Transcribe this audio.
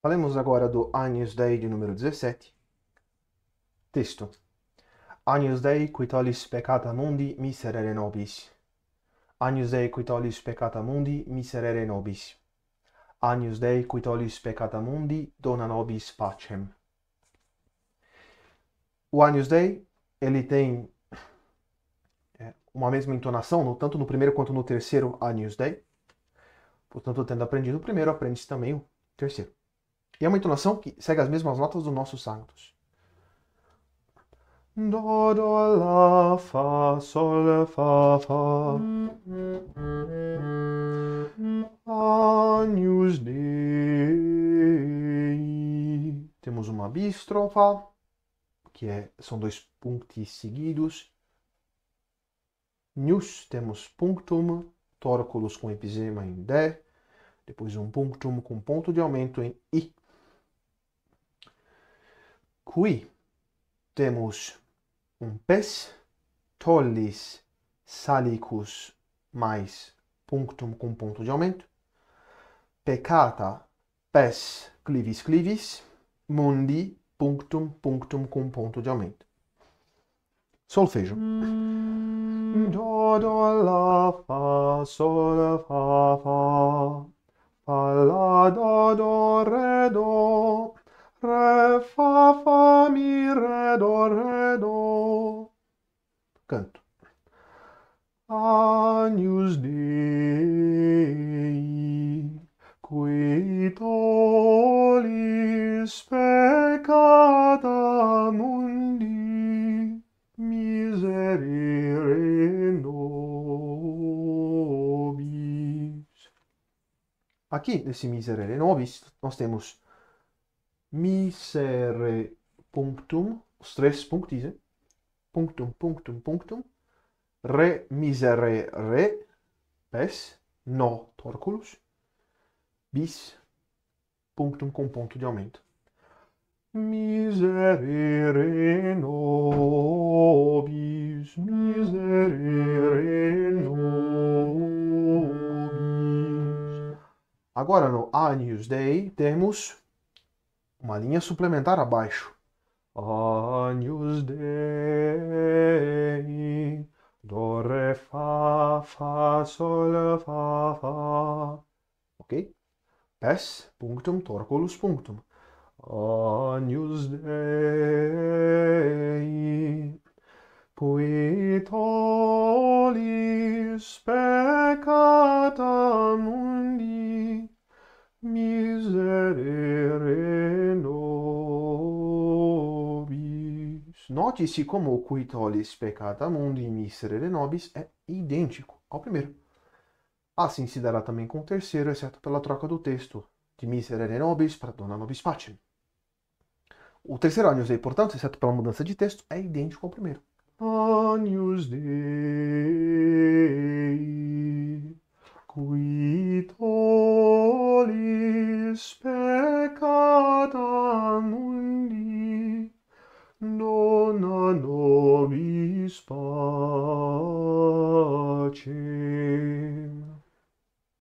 Falemos agora do Agnus Dei de número 17. Texto. Agnus Dei qui tollis peccata mundi miserere nobis. Agnus Dei qui tollis peccata mundi miserere nobis. Agnus Dei qui tollis peccata mundi dona nobis pacem. O Agnus Dei, ele tem é, uma mesma entonação, tanto no primeiro quanto no terceiro Agnus Dei. Portanto, tendo aprendido o primeiro, aprende-se também o terceiro. E é uma entonação que segue as mesmas notas dos nossos sanctos. Dó, dó, lá, fá, sol, fá, fá. Agnus Dei. Temos uma bistrofa, que é, são dois pontos seguidos. Nius, temos punctum, tórculos com epizema em dé. Depois um punctum com ponto de aumento em i. qui temus un pes tollis salicus mais punctum cum punctum de aumento peccata pes clivis clivis mundi punctum punctum cum punctum de aumento solfejo mm. do do la fa sol fa fa fa la do do re do Ré, fa fa Mi, re do Ré, Canto. Agnus Dei, qui tollis peccata mundi, miserere nobis. Aqui, nesse miserere nobis, nós temos misere punctum stress punctis punctum punctum punctum re misere re pes no torculus bis punctum cum punctu de aumento miserere nobis miserere nobis agora no anius dei temos uma linha suplementar abaixo. Agnus Dei, do re fa fa sol fa fa. Ok? Pes punctum torculus punctum. Agnus Dei, pui tolis Note-se como o cui peccata mundi miserere nobis é idêntico ao primeiro. Assim se dará também com o terceiro, exceto pela troca do texto de miserere nobis para dona nobis pacem. O terceiro agnus dei, portanto, exceto pela mudança de texto, é idêntico ao primeiro. Agnus dei, cui peccata